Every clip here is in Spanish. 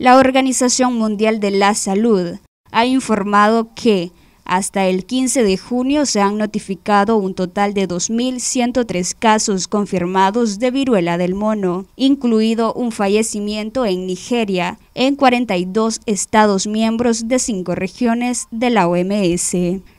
La Organización Mundial de la Salud ha informado que hasta el 15 de junio se han notificado un total de 2.103 casos confirmados de viruela del mono, incluido un fallecimiento en Nigeria, en 42 estados miembros de cinco regiones de la OMS.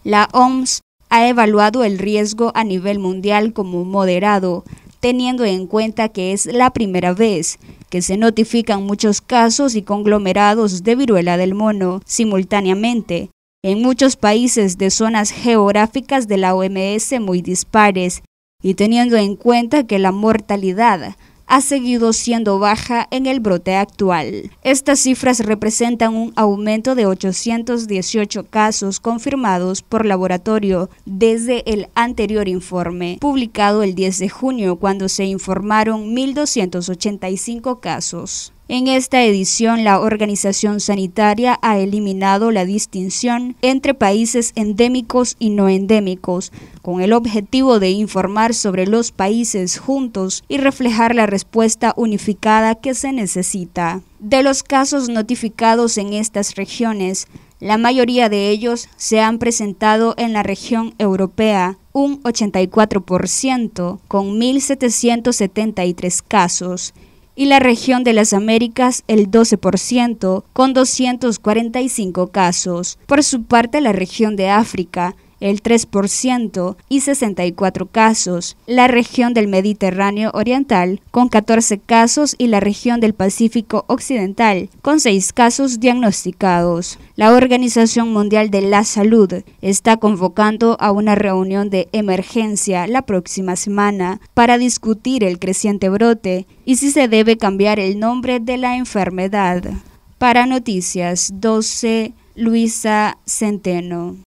La OMS ha evaluado el riesgo a nivel mundial como moderado, teniendo en cuenta que es la primera vez que se notifican muchos casos y conglomerados de viruela del mono simultáneamente en muchos países de zonas geográficas de la OMS muy dispares y teniendo en cuenta que la mortalidad ha seguido siendo baja en el brote actual. Estas cifras representan un aumento de 818 casos confirmados por laboratorio desde el anterior informe, publicado el 10 de junio, cuando se informaron 1.285 casos. En esta edición, la organización sanitaria ha eliminado la distinción entre países endémicos y no endémicos, con el objetivo de informar sobre los países juntos y reflejar la respuesta unificada que se necesita. De los casos notificados en estas regiones, la mayoría de ellos se han presentado en la región europea, un 84%, con 1.773 casos, y la región de las Américas el 12% con 245 casos. Por su parte, la región de África el 3% y 64 casos. La región del Mediterráneo Oriental con 14 casos y la región del Pacífico Occidental con 6 casos diagnosticados. La Organización Mundial de la Salud está convocando a una reunión de emergencia la próxima semana para discutir el creciente brote y si se debe cambiar el nombre de la enfermedad. Para Noticias 12, Luisa Centeno.